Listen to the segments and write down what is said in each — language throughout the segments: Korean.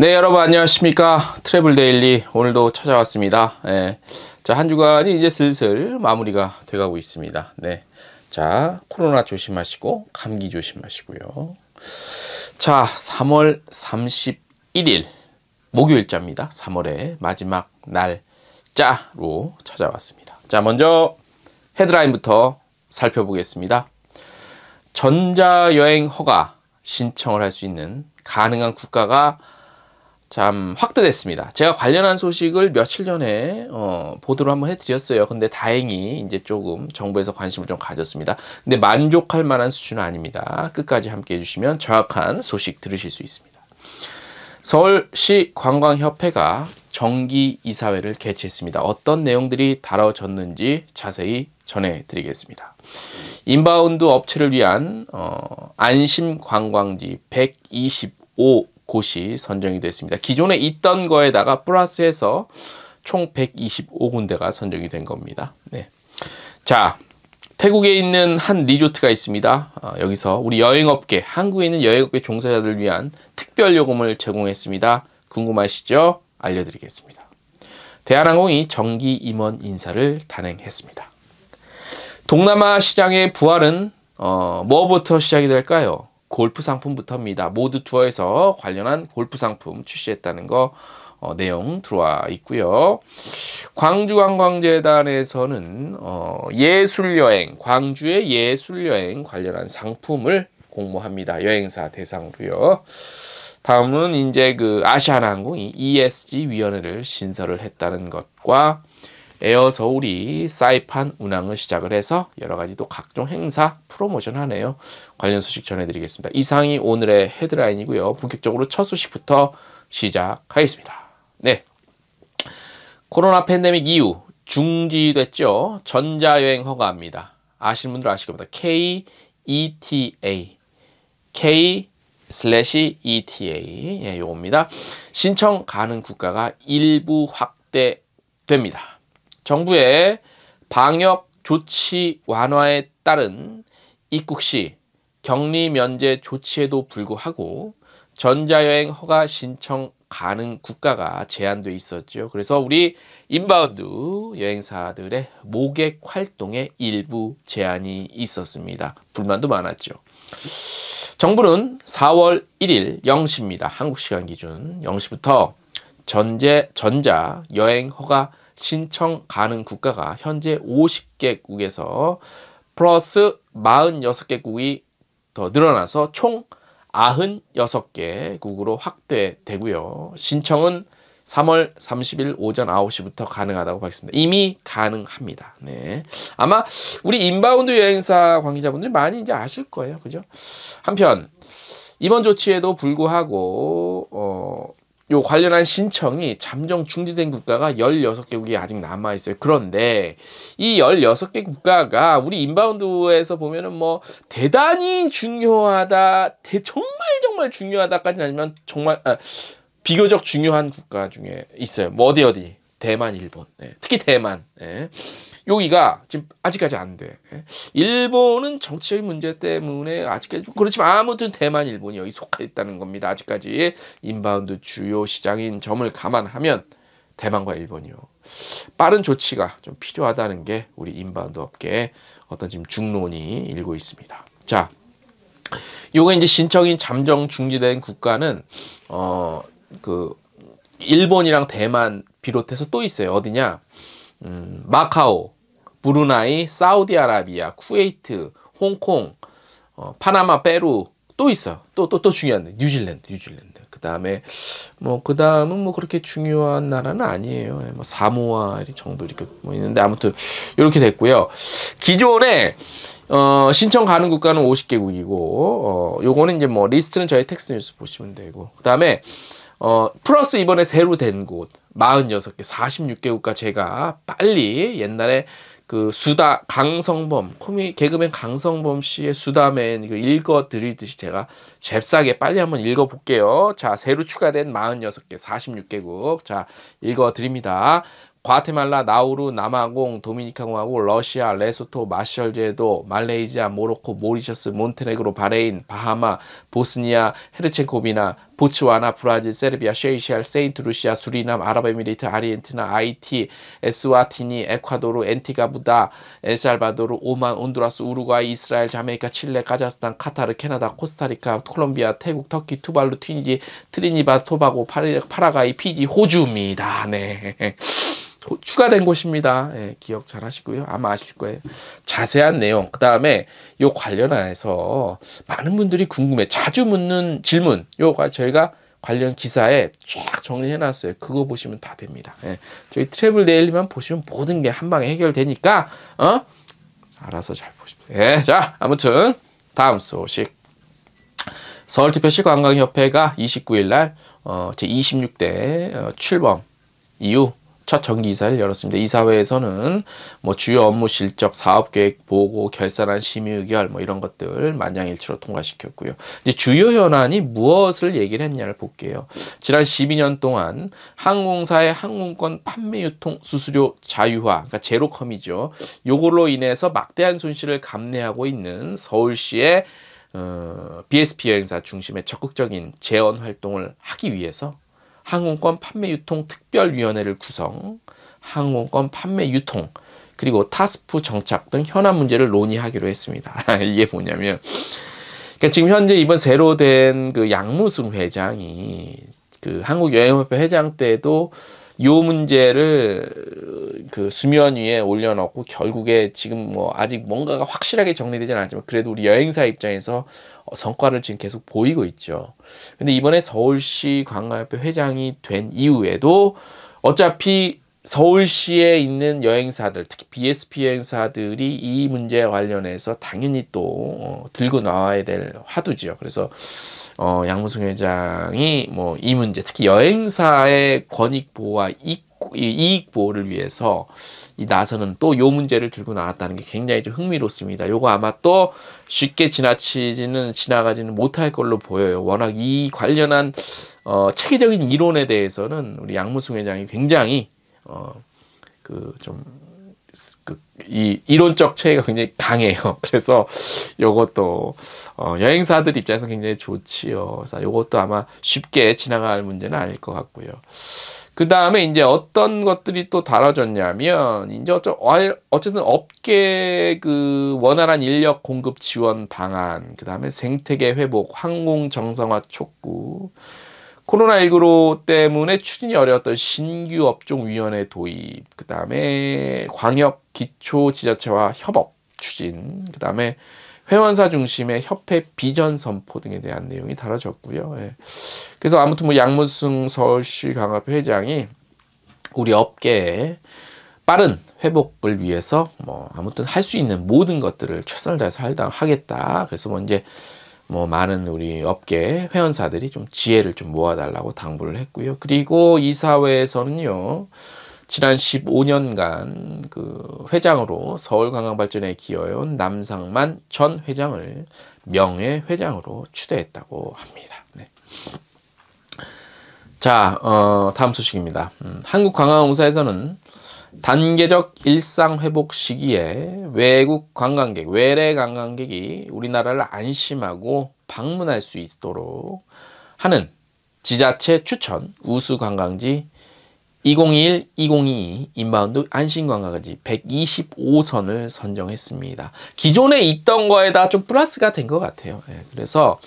네 여러분 안녕하십니까 트래블 데일리 오늘도 찾아왔습니다 네. 자한 주간이 이제 슬슬 마무리가 돼가고 있습니다 네. 자 코로나 조심하시고 감기 조심하시고요 자 3월 31일 목요일자입니다 3월의 마지막 날짜로 찾아왔습니다 자 먼저 헤드라인부터 살펴보겠습니다 전자여행 허가 신청을 할 수 있는 가능한 국가가 참 확대됐습니다. 제가 관련한 소식을 며칠 전에 어, 보도를 한번 해드렸어요. 근데 다행히 이제 조금 정부에서 관심을 좀 가졌습니다. 근데 만족할 만한 수준은 아닙니다. 끝까지 함께 해주시면 정확한 소식 들으실 수 있습니다. 서울시 관광협회가 정기 이사회를 개최했습니다. 어떤 내용들이 다뤄졌는지 자세히 전해드리겠습니다. 인바운드 업체를 위한 어, 안심 관광지 125 곳이 선정이 됐습니다. 기존에 있던 거에다가 플러스해서 총 125군데가 선정이 된 겁니다. 네. 자, 태국에 있는 한 리조트가 있습니다. 어, 여기서 우리 여행업계, 한국에 있는 여행업계 종사자들 위한 특별 요금을 제공했습니다. 궁금하시죠? 알려드리겠습니다. 대한항공이 정기 임원 인사를 단행했습니다. 동남아 시장의 부활은 어, 뭐부터 시작이 될까요? 골프 상품부터입니다. 모두 투어에서 관련한 골프 상품 출시했다는 거 어, 내용 들어와 있고요. 광주관광재단에서는 어, 예술여행, 광주의 예술여행 관련한 상품을 공모합니다. 여행사 대상으로요. 다음은 이제 그 아시아나항공이 ESG 위원회를 신설을 했다는 것과 에어 서울이 사이판 운항을 시작을 해서 여러 가지 또 각종 행사 프로모션 하네요. 관련 소식 전해드리겠습니다. 이상이 오늘의 헤드라인이고요. 본격적으로 첫 소식부터 시작하겠습니다. 네. 코로나 팬데믹 이후 중지됐죠. 전자여행 허가입니다 아시는 분들 아실 겁니다. KETA. K 슬래시 e ETA. 예, 요겁니다. 신청 가능 국가가 일부 확대됩니다. 정부의 방역 조치 완화에 따른 입국 시 격리 면제 조치에도 불구하고 전자여행 허가 신청 가능 국가가 제한돼 있었죠. 그래서 우리 인바운드 여행사들의 모객 활동에 일부 제한이 있었습니다. 불만도 많았죠. 정부는 4월 1일 0시입니다. 한국 시간 기준 0시부터 전제 전자 여행 허가 신청 가능 국가가 현재 50개국에서 플러스 46개국이 더 늘어나서 총 96개국으로 확대되고요. 신청은 3월 30일 오전 9시부터 가능하다고 밝혔습니다. 이미 가능합니다. 네. 아마 우리 인바운드 여행사 관계자분들 많이 이제 아실 거예요. 그죠? 한편 이번 조치에도 불구하고 어요 관련한 신청이 잠정 중지된 국가가 16개국이 아직 남아 있어요. 그런데 이 16개 국가가 우리 인바운드에서 보면은 뭐 대단히 중요하다, 대, 정말 정말 중요하다까지는 아니면 정말 아, 비교적 중요한 국가 중에 있어요. 뭐 어디 어디 대만, 일본, 네. 특히 대만. 네. 여기가 지금 아직까지 안 돼. 예? 일본은 정치적인 문제 때문에 아직까지 그렇지만 아무튼 대만 일본이 여기 속해 있다는 겁니다. 아직까지 인바운드 주요 시장인 점을 감안하면 대만과 일본이요. 빠른 조치가 좀 필요하다는 게 우리 인바운드 업계의 어떤 지금 중론이 일고 있습니다. 자, 요거 이제 신청인 잠정 중지된 국가는 어 그 일본이랑 대만 비롯해서 또 있어요. 어디냐? 음, 마카오, 브루나이, 사우디아라비아, 쿠웨이트, 홍콩, 어, 파나마, 페루 또 있어요. 또또 또 중요한 뉴질랜드, 뉴질랜드. 그 다음에 뭐그 다음은 뭐 그렇게 중요한 나라는 아니에요. 예, 뭐 사모아 정도 이렇게 뭐 있는데 아무튼 이렇게 됐고요. 기존에 어, 신청 가는 국가는 50개국이고 어, 요거는 이제 뭐 리스트는 저희 텍스 뉴스 보시면 되고 그 다음에 어, 플러스 이번에 새로 된 곳 46개 46개국과 제가 빨리 옛날에 그 수다 강성범 코미 개그맨 강성범 씨의 수다맨 이거 읽어 드리듯이 제가 잽싸게 빨리 한번 읽어 볼게요. 자, 새로 추가된 46개 46개국. 자, 읽어 드립니다. 과테말라, 나우루, 남아공, 도미니카공화국, 러시아, 레소토, 마셜제도, 말레이시아, 모로코, 모리셔스, 몬테네그로, 바레인, 바하마, 보스니아, 헤르체코비나, 보츠와나, 브라질, 세르비아, 셰이셸 세인트루시아, 수리남, 아랍에미리트, 아르헨티나, 아이티, 에스와티니, 에콰도르, 엔티가부다, 엘살바도르, 오만, 온두라스, 우루과이, 이스라엘, 자메이카, 칠레, 카자흐스탄, 카타르, 캐나다, 코스타리카, 콜롬비아, 태국, 터키, 투발루, 튀니지, 트리니바, 토바고, 파라가이, 피지, 호주입니다. 네. 추가된 곳입니다. 예, 기억 잘 하시고요. 아마 아실 거예요. 자세한 내용, 그 다음에 요 관련해서 많은 분들이 궁금해. 자주 묻는 질문, 요가 저희가 관련 기사에 쫙 정리해놨어요. 그거 보시면 다 됩니다. 예, 저희 트래블 데일리만 보시면 모든 게 한 방에 해결되니까, 어? 알아서 잘 보십시오. 예, 자, 아무튼 다음 소식. 서울특별시 관광협회가 29일 날 어, 제26대 어, 출범 이후 첫 정기 이사를 열었습니다. 이사회에서는 뭐 주요 업무 실적, 사업 계획 보고, 결산안 심의 의결 뭐 이런 것들 만장일치로 통과시켰고요. 이제 주요 현안이 무엇을 얘기를 했냐를 볼게요. 지난 12년 동안 항공사의 항공권 판매 유통 수수료 자유화, 그러니까 제로컴이죠. 요걸로 인해서 막대한 손실을 감내하고 있는 서울시의 어, BSP 여행사 중심의 적극적인 재원 활동을 하기 위해서 항공권 판매 유통 특별위원회를 구성, 항공권 판매 유통, 그리고 타스프 정착 등 현안 문제를 논의하기로 했습니다. 이게 뭐냐면, 그러니까 지금 현재 이번 새로 된 그 양무승 회장이 그 한국여행협회 회장 때도 요 문제를 어, 그 수면 위에 올려놓고 결국에 지금 뭐 아직 뭔가가 확실하게 정리되지는 않지만 그래도 우리 여행사 입장에서 어, 성과를 지금 계속 보이고 있죠. 근데 이번에 서울시 관광협회 회장이 된 이후에도 어차피 서울시에 있는 여행사들, 특히 BSP 여행사들이 이 문제에 관련해서 당연히 또 어, 들고 나와야 될 화두죠. 그래서 어, 양무승 회장이 뭐 이 문제, 특히 여행사의 권익 보호와 이익, 보호를 위해서 이 나서는 또 요 문제를 들고 나왔다는 게 굉장히 좀 흥미롭습니다. 요거 아마 또 쉽게 지나치지는 지나가지는 못할 걸로 보여요. 워낙 이 관련한 어, 체계적인 이론에 대해서는 우리 양무승 회장이 굉장히 어, 그좀 그, 이 이론적 체계가 굉장히 강해요. 그래서 요것도 어 여행사들 입장에서 굉장히 좋지요. 그래서 요것도 아마 쉽게 지나갈 문제는 아닐 것 같고요. 그 다음에 이제 어떤 것들이 또 달아졌냐면 이제 어쩌, 어쨌든 업계 그 원활한 인력 공급 지원 방안, 그 다음에 생태계 회복, 항공 정상화 촉구, 코로나19 때문에 추진이 어려웠던 신규 업종위원회 도입, 그 다음에 광역 기초 지자체와 협업 추진, 그 다음에 회원사 중심의 협회 비전 선포 등에 대한 내용이 다뤄졌고요 예. 그래서 아무튼 뭐양문승 서울시 강화표 회장이 우리 업계에 빠른 회복을 위해서 뭐 아무튼 할 수 있는 모든 것들을 최선을 다해서 하겠다. 그래서 뭐 이제 뭐 많은 우리 업계 회원사들이 좀 지혜를 좀 모아달라고 당부를 했고요. 그리고 이 사회에서는요. 지난 15년간 그 회장으로 서울관광발전에 기여해온 남상만 전 회장을 명예회장으로 추대했다고 합니다. 네. 자, 어, 다음 소식입니다. 음, 한국관광공사에서는 단계적 일상 회복 시기에 외국 관광객, 외래 관광객이 우리나라를 안심하고 방문할 수 있도록 하는 지자체 추천 우수 관광지 2021, 2022 인바운드 안심관광지 125선을 선정했습니다. 기존에 있던 거에다 좀 플러스가 된 것 같아요. 예, 그래서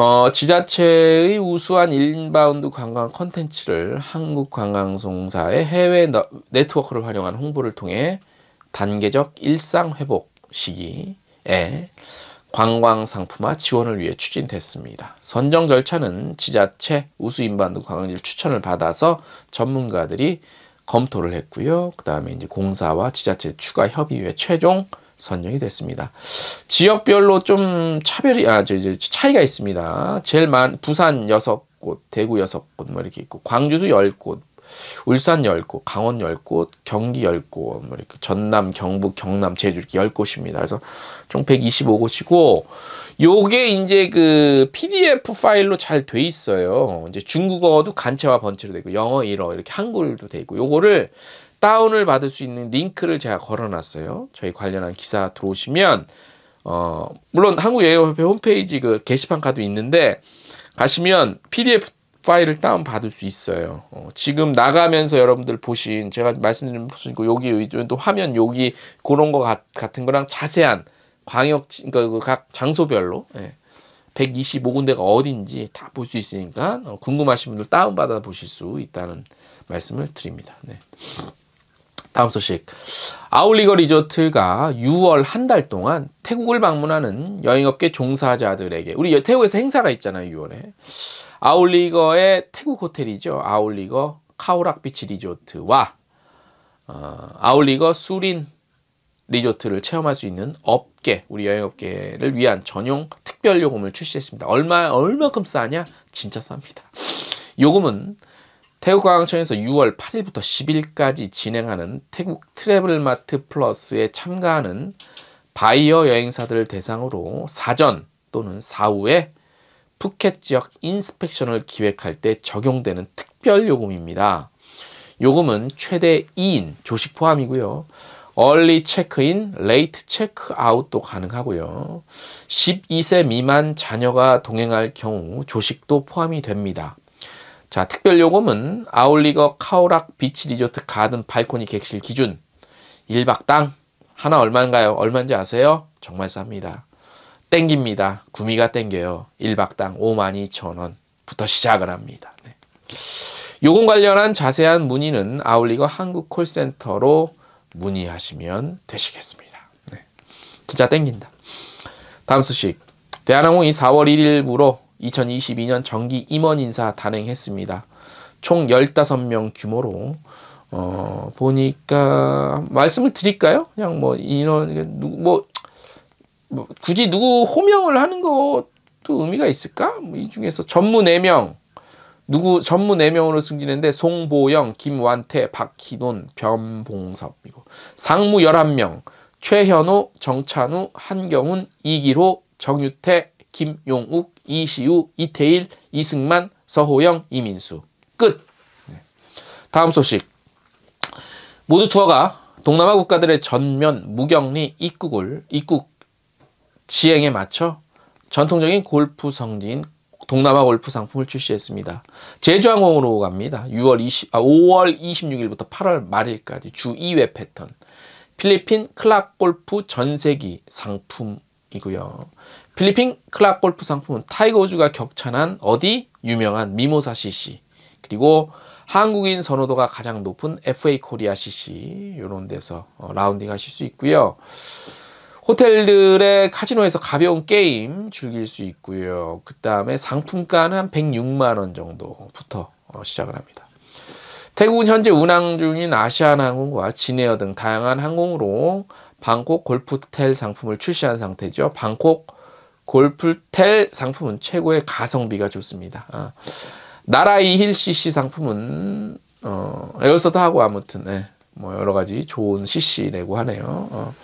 어, 지자체의 우수한 인바운드 관광 컨텐츠를 한국관광송사의 해외 너, 네트워크를 활용한 홍보를 통해 단계적 일상 회복 시기에 관광 상품화 지원을 위해 추진됐습니다. 선정 절차는 지자체 우수 인바운드 관광지를 추천을 받아서 전문가들이 검토를 했고요. 그 다음에 이제 공사와 지자체 추가 협의회 최종 선정이 됐습니다. 지역별로 좀 차별이 아 저, 저, 차이가 있습니다. 제일 많 부산 여섯 곳, 대구 여섯 곳뭐 이렇게 있고 광주도 열 곳, 울산 열 곳, 강원 열 곳, 경기 열 곳, 뭐 이렇게 전남, 경북, 경남, 제주 이렇게 열 곳입니다. 그래서 총 125곳이고 요게 이제 그 PDF 파일로 잘 돼 있어요. 이제 중국어도 간체와 번체로 되고 영어, 일어 이렇게 한글도 되고 요거를 다운을 받을 수 있는 링크를 제가 걸어놨어요. 저희 관련한 기사 들어오시면 어 물론 한국예협회 홈페이지 그 게시판 카드 있는데 가시면 PDF 파일을 다운 받을 수 있어요. 어, 지금 나가면서 여러분들 보신 제가 말씀드린 보시거 그 여기 또 화면 여기 그런 거 가, 같은 거랑 자세한 광역 그러니까 그 각 장소별로 예. 125군데가 어딘지 다 볼 수 있으니까 어, 궁금하신 분들 다운받아 보실 수 있다는 말씀을 드립니다. 네. 다음 소식. 아울리거 리조트가 6월 한 달 동안 태국을 방문하는 여행업계 종사자들에게 우리 태국에서 행사가 있잖아요, 6월에. 아울리거의 태국 호텔이죠. 아울리거 카오락비치 리조트와 어, 아울리거 수린 리조트를 체험할 수 있는 업계, 우리 여행업계를 위한 전용 특별 요금을 출시했습니다. 얼마 얼마큼 싸냐? 진짜 쌉니다. 요금은 태국관광청에서 6월 8일부터 10일까지 진행하는 태국 트래블마트 플러스에 참가하는 바이어 여행사들을 대상으로 사전 또는 사후에 푸켓 지역 인스펙션을 기획할 때 적용되는 특별 요금입니다. 요금은 최대 2인 조식 포함이고요. 얼리 체크인, 레이트 체크아웃도 가능하고요. 12세 미만 자녀가 동행할 경우 조식도 포함이 됩니다. 자, 특별 요금은 아울리거 카오락 비치 리조트 가든 발코니 객실 기준 1박 당 하나 얼마인가요? 얼마인지 아세요? 정말 쌉니다. 땡깁니다. 구미가 땡겨요. 1박 당 52,000원부터 시작을 합니다. 네. 요금 관련한 자세한 문의는 아울리거 한국 콜센터로 문의하시면 되시겠습니다. 네. 진짜 땡긴다. 다음 소식. 대한항공이 4월 1일부로 2022년 정기 임원 인사 단행했습니다. 총 15명 규모로 어 보니까 말씀을 드릴까요? 그냥 뭐 인원 뭐, 뭐 굳이 누구 호명을 하는 것도 의미가 있을까? 뭐이 중에서 전무 4명 누구 전무 4명으로 승진했는데 송보영, 김완태, 박희돈, 변봉섭 이거 상무 11명 최현호, 정찬우, 한경훈, 이기호, 정유태, 김용욱, 이시우, 이태일, 이승만, 서호영, 이민수. 끝. 네. 다음 소식. 모두 투어가 동남아 국가들의 전면 무격리 입국을 입국 시행에 맞춰 전통적인 골프 성지인 동남아 골프 상품을 출시했습니다. 제주항공으로 갑니다. 6월 20, 아, 5월 26일부터 8월 말일까지 주 2회 패턴. 필리핀 클락 골프 전세기 상품이고요. 필리핀 클락 골프 상품은 타이거 우즈가 격찬한 어디 유명한 미모사 CC 그리고 한국인 선호도가 가장 높은 FA 코리아 CC 이런 데서 어, 라운딩 하실 수 있고요. 호텔들의 카지노에서 가벼운 게임 즐길 수 있고요. 그 다음에 상품가는 한 106만원 정도부터 어, 시작을 합니다. 태국은 현재 운항 중인 아시아나항공과 진에어 등 다양한 항공으로 방콕 골프텔 상품을 출시한 상태죠. 방콕 골프텔 상품은 최고의 가성비가 좋습니다. 아. 나라이 힐 CC 상품은 어, 에어서도 하고 아무튼 네. 뭐 여러 가지 좋은 CC 내고 하네요. 어.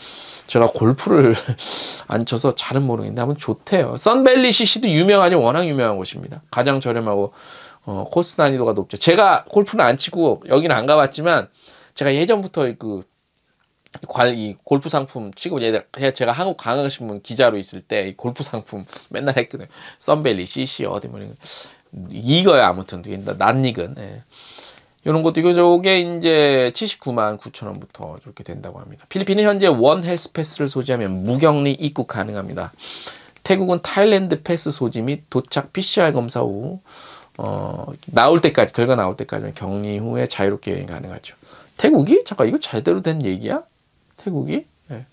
제가 골프를 안 쳐서 잘은 모르겠는데 한번 좋대요. 썬밸리 CC도 유명하지 워낙 유명한 곳입니다. 가장 저렴하고 어, 코스 난이도가 높죠. 제가 골프는 안 치고 여기는 안 가봤지만 제가 예전부터 그 관이 골프 상품 취급 얘 제가 한국 관광신문 기자로 있을 때 골프 상품 맨날 했거든 썬벨리 CC 어디 뭐 이거야 아무튼 낯익은 예. 이런 것도 이거 저게 이제 79만 9천 원부터 이렇게 된다고 합니다. 필리핀은 현재 원 헬스 패스를 소지하면 무격리 입국 가능합니다. 태국은 타일랜드 패스 소지 및 도착 PCR 검사 후 어, 나올 때까지 결과 나올 때까지는 격리 후에 자유롭게 여행 가능하죠. 태국이 잠깐 이거 제대로 된 얘기야? 태국이? 예.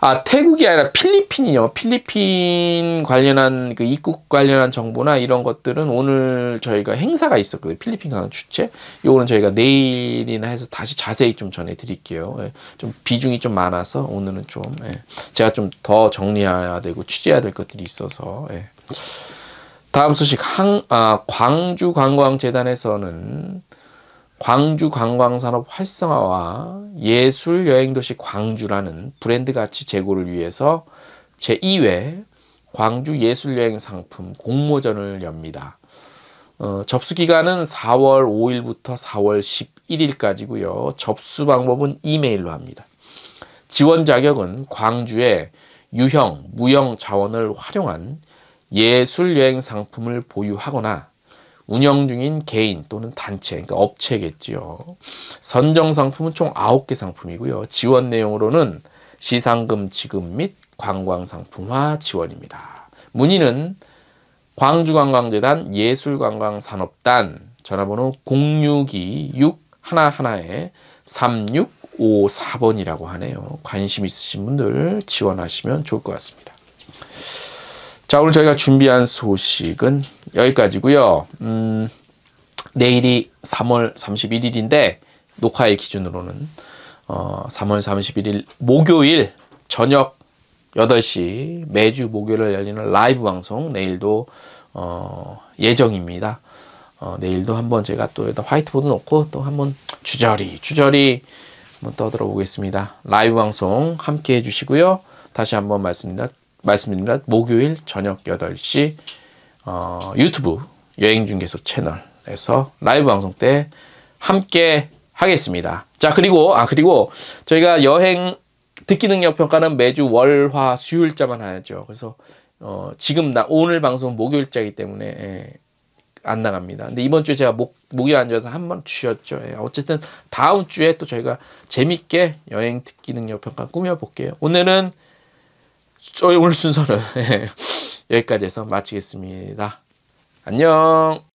아, 태국이 아니라 필리핀이요. 필리핀 관련한 그 입국 관련한 정보나 이런 것들은 오늘 저희가 행사가 있었거든요. 필리핀 강한 주체. 요거는 저희가 내일이나 해서 다시 자세히 좀 전해 드릴게요. 예. 좀 비중이 좀 많아서 오늘은 좀 예. 제가 좀 더 정리해야 되고 취재해야 될 것들이 있어서. 예. 다음 소식 항, 아, 광주 관광재단에서는 광주 관광산업 활성화와 예술 여행도시 광주라는 브랜드 가치 제고를 위해서 제2회 광주 예술여행 상품 공모전을 엽니다. 어, 접수 기간은 4월 5일부터 4월 11일까지고요. 접수 방법은 이메일로 합니다. 지원 자격은 광주의 유형, 무형 자원을 활용한 예술 여행 상품을 보유하거나 운영 중인 개인 또는 단체, 그러니까 업체겠지요. 선정 상품은 총 9개 상품이고요. 지원 내용으로는 시상금 지급 및 관광 상품화 지원입니다. 문의는 광주관광재단 예술관광산업단 전화번호 062-611-3654번이라고 하네요. 관심 있으신 분들 지원하시면 좋을 것 같습니다. 자, 오늘 저희가 준비한 소식은 여기까지고요. 음, 내일이 3월 31일인데 녹화일 기준으로는 어, 3월 31일 목요일 저녁 8시 매주 목요일에 열리는 라이브 방송 내일도 어, 예정입니다. 어, 내일도 한번 제가 또 여기다 화이트보드 놓고 또 한번 주저리 주저리 한번 떠들어 보겠습니다. 라이브 방송 함께 해주시고요. 다시 한번 말씀드립니다. 말씀드립니다. 목요일 저녁 8시 어, 유튜브 여행중개소 채널에서 라이브 방송 때 함께 하겠습니다. 자, 그리고, 아, 그리고 저희가 여행 듣기 능력 평가는 매주 월, 화, 수요일자만 하죠. 그래서, 어, 지금 나, 오늘 방송 목요일자이기 때문에, 예, 안 나갑니다. 근데 이번 주에 제가 목, 목이 앉아서 한번 쉬었죠. 예, 어쨌든 다음 주에 또 저희가 재밌게 여행 듣기 능력 평가 꾸며볼게요. 오늘은, 저희 오늘 순서는, 예, 여기까지 해서 마치겠습니다. 안녕!